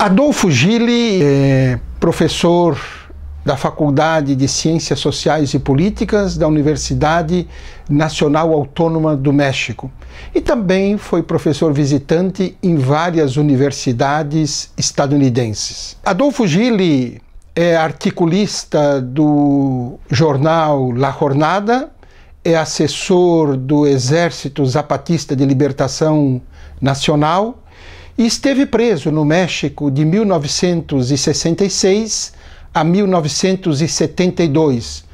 Adolfo Gili é professor da Faculdade de Ciências Sociais e Políticas da Universidade Nacional Autônoma do México e também foi professor visitante em várias universidades estadunidenses. Adolfo Gili é articulista do jornal La Jornada, é assessor do Exército Zapatista de Libertação Nacional e esteve preso no México de 1966 a 1972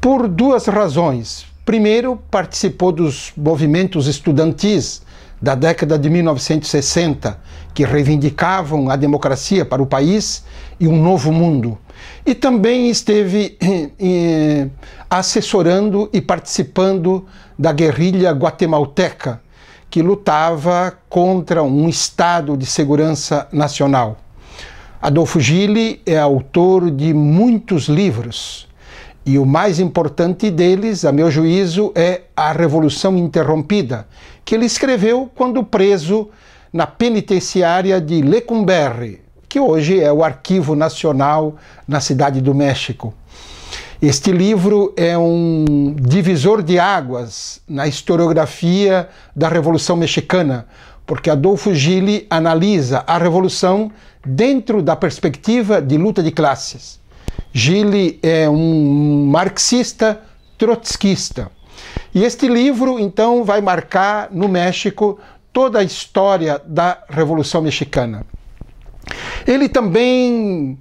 por duas razões. Primeiro, participou dos movimentos estudantis da década de 1960 que reivindicavam a democracia para o país e um novo mundo. E também esteve eh, eh, assessorando e participando da guerrilha guatemalteca, que lutava contra um estado de segurança nacional. Adolfo Gili é autor de muitos livros e o mais importante deles, a meu juízo, é A Revolução Interrompida, que ele escreveu quando preso na penitenciária de Lecumberri, que hoje é o Arquivo Nacional na Cidade do México. Este livro é um divisor de águas na historiografia da Revolução Mexicana, porque Adolfo Gili analisa a Revolução dentro da perspectiva de luta de classes. Gili é um marxista trotskista. E este livro, então, vai marcar no México toda a história da Revolução Mexicana. Ele também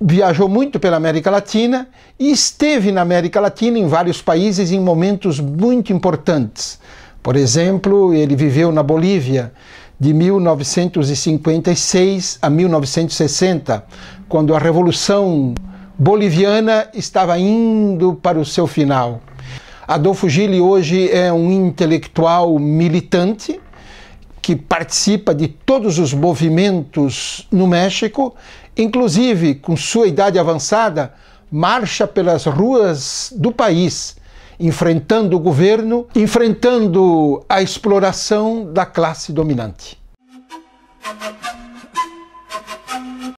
viajou muito pela América Latina e esteve na América Latina em vários países em momentos muito importantes. Por exemplo, ele viveu na Bolívia de 1956 a 1960, quando a Revolução boliviana estava indo para o seu final. Adolfo Gili hoje é um intelectual militante que participa de todos os movimentos no México, inclusive com sua idade avançada, marcha pelas ruas do país, enfrentando o governo, enfrentando a exploração da classe dominante.